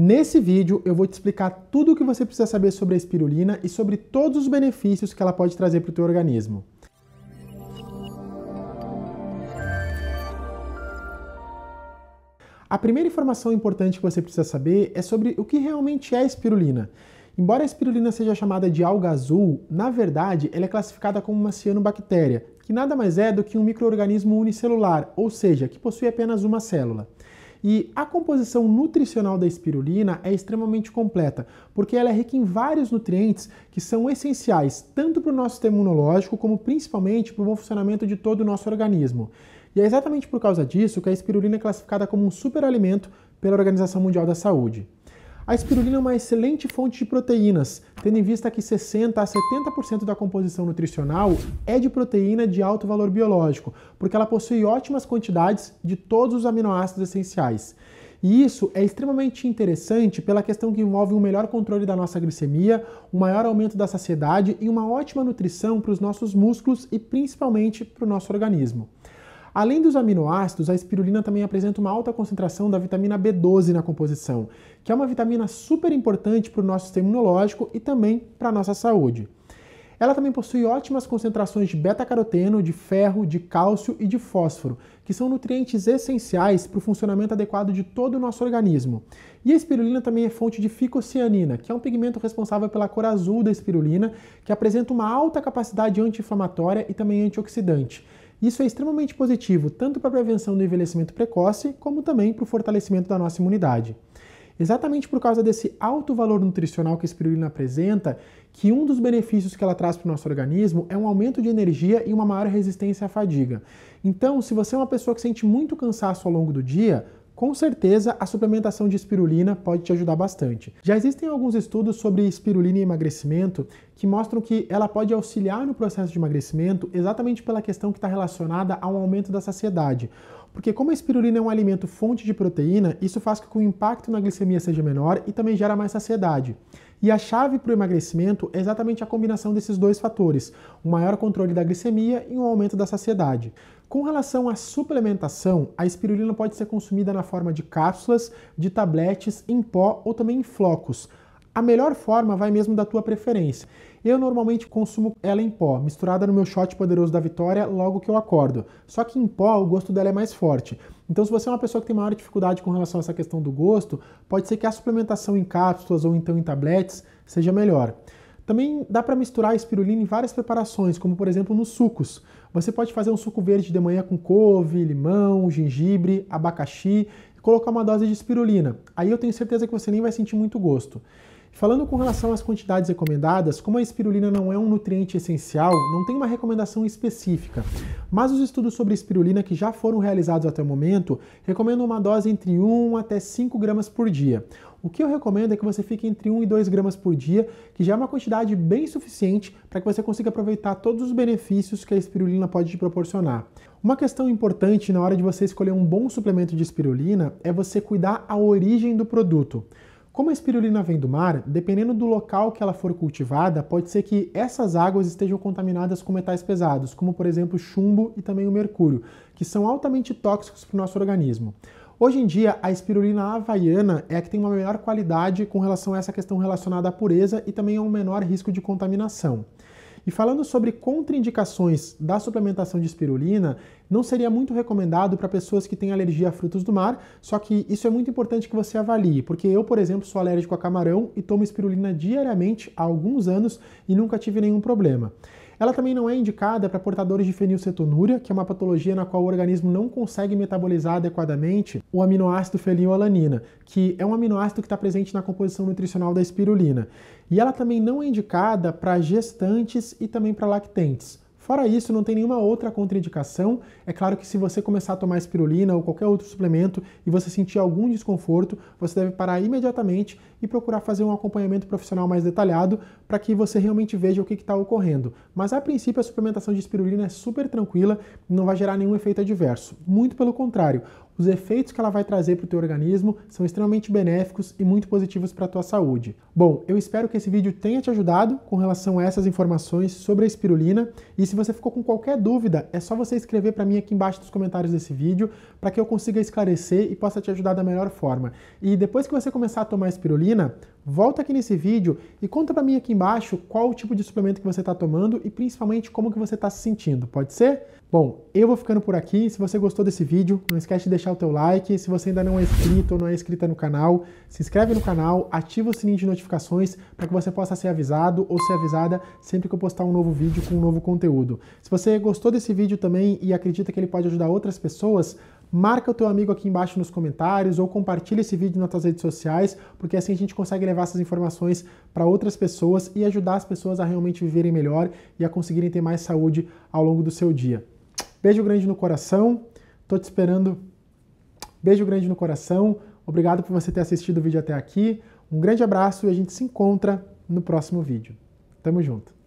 Nesse vídeo eu vou te explicar tudo o que você precisa saber sobre a espirulina e sobre todos os benefícios que ela pode trazer para o teu organismo. A primeira informação importante que você precisa saber é sobre o que realmente é a espirulina. Embora a espirulina seja chamada de alga azul, na verdade ela é classificada como uma cianobactéria, que nada mais é do que um microorganismo unicelular, ou seja, que possui apenas uma célula. E a composição nutricional da espirulina é extremamente completa, porque ela é rica em vários nutrientes que são essenciais tanto para o nosso sistema imunológico como principalmente para o bom funcionamento de todo o nosso organismo. E é exatamente por causa disso que a espirulina é classificada como um superalimento pela Organização Mundial da Saúde. A espirulina é uma excelente fonte de proteínas, tendo em vista que 60 a 70% da composição nutricional é de proteína de alto valor biológico, porque ela possui ótimas quantidades de todos os aminoácidos essenciais. E isso é extremamente interessante pela questão que envolve um melhor controle da nossa glicemia, um maior aumento da saciedade e uma ótima nutrição para os nossos músculos e principalmente para o nosso organismo. Além dos aminoácidos, a espirulina também apresenta uma alta concentração da vitamina B12 na composição, que é uma vitamina super importante para o nosso sistema imunológico e também para a nossa saúde. Ela também possui ótimas concentrações de beta-caroteno, de ferro, de cálcio e de fósforo, que são nutrientes essenciais para o funcionamento adequado de todo o nosso organismo. E a espirulina também é fonte de ficocianina, que é um pigmento responsável pela cor azul da espirulina, que apresenta uma alta capacidade anti-inflamatória e também antioxidante. Isso é extremamente positivo tanto para a prevenção do envelhecimento precoce, como também para o fortalecimento da nossa imunidade. Exatamente por causa desse alto valor nutricional que a espirulina apresenta, que um dos benefícios que ela traz para o nosso organismo é um aumento de energia e uma maior resistência à fadiga. Então, se você é uma pessoa que sente muito cansaço ao longo do dia, com certeza a suplementação de espirulina pode te ajudar bastante. Já existem alguns estudos sobre espirulina e emagrecimento que mostram que ela pode auxiliar no processo de emagrecimento exatamente pela questão que está relacionada a um aumento da saciedade. Porque como a espirulina é um alimento fonte de proteína, isso faz com que o impacto na glicemia seja menor e também gera mais saciedade. E a chave para o emagrecimento é exatamente a combinação desses dois fatores: um maior controle da glicemia e um aumento da saciedade. Com relação à suplementação, a espirulina pode ser consumida na forma de cápsulas, de tabletes, em pó ou também em flocos a melhor forma vai mesmo da tua preferência. Eu normalmente consumo ela em pó, misturada no meu shot poderoso da vitória logo que eu acordo. Só que em pó o gosto dela é mais forte. Então, se você é uma pessoa que tem maior dificuldade com relação a essa questão do gosto, pode ser que a suplementação em cápsulas ou então em tabletes seja melhor. Também dá para misturar a espirulina em várias preparações, como por exemplo nos sucos. Você pode fazer um suco verde de manhã com couve, limão, gengibre, abacaxi e colocar uma dose de espirulina. Aí eu tenho certeza que você nem vai sentir muito gosto. Falando com relação às quantidades recomendadas, como a espirulina não é um nutriente essencial, não tem uma recomendação específica. Mas os estudos sobre espirulina que já foram realizados até o momento recomendam uma dose entre 1 até 5 gramas por dia. O que eu recomendo é que você fique entre 1 e 2 gramas por dia, que já é uma quantidade bem suficiente para que você consiga aproveitar todos os benefícios que a espirulina pode te proporcionar. Uma questão importante na hora de você escolher um bom suplemento de espirulina é você cuidar a origem do produto. Como a espirulina vem do mar, dependendo do local que ela for cultivada, pode ser que essas águas estejam contaminadas com metais pesados, como por exemplo chumbo e também o mercúrio, que são altamente tóxicos para o nosso organismo. Hoje em dia, a espirulina havaiana é a que tem uma melhor qualidade com relação a essa questão relacionada à pureza e também a um menor risco de contaminação. E falando sobre contraindicações da suplementação de espirulina, não seria muito recomendado para pessoas que têm alergia a frutos do mar, só que isso é muito importante que você avalie, porque eu, por exemplo, sou alérgico a camarão e tomo espirulina diariamente há alguns anos e nunca tive nenhum problema. Ela também não é indicada para portadores de fenilcetonúria, que é uma patologia na qual o organismo não consegue metabolizar adequadamente o aminoácido fenilalanina, que é um aminoácido que está presente na composição nutricional da espirulina. E ela também não é indicada para gestantes e também para lactentes. Fora isso, não tem nenhuma outra contraindicação. É claro que se você começar a tomar espirulina ou qualquer outro suplemento e você sentir algum desconforto, você deve parar imediatamente e procurar fazer um acompanhamento profissional mais detalhado para que você realmente veja o que está ocorrendo. Mas a princípio, a suplementação de espirulina é super tranquila, e não vai gerar nenhum efeito adverso. Muito pelo contrário, os efeitos que ela vai trazer para o teu organismo são extremamente benéficos e muito positivos para a tua saúde. Bom, eu espero que esse vídeo tenha te ajudado com relação a essas informações sobre a espirulina e se você ficou com qualquer dúvida, é só você escrever para mim aqui embaixo nos comentários desse vídeo para que eu consiga esclarecer e possa te ajudar da melhor forma. E depois que você começar a tomar espirulina, volta aqui nesse vídeo e conta para mim aqui embaixo qual o tipo de suplemento que você está tomando e principalmente como que você está se sentindo, pode ser? Bom, eu vou ficando por aqui. Se você gostou desse vídeo, não esquece de deixar o teu like. Se você ainda não é inscrito ou não é inscrita no canal, se inscreve no canal, ativa o sininho de notificações para que você possa ser avisado ou ser avisada sempre que eu postar um novo vídeo com um novo conteúdo. Se você gostou desse vídeo também e acredita que ele pode ajudar outras pessoas, marca o teu amigo aqui embaixo nos comentários ou compartilha esse vídeo nas tuas redes sociais, porque assim a gente consegue levar essas informações para outras pessoas e ajudar as pessoas a realmente viverem melhor e a conseguirem ter mais saúde ao longo do seu dia. Beijo grande no coração. Tô te esperando. Beijo grande no coração. Obrigado por você ter assistido o vídeo até aqui. Um grande abraço e a gente se encontra no próximo vídeo. Tamo junto.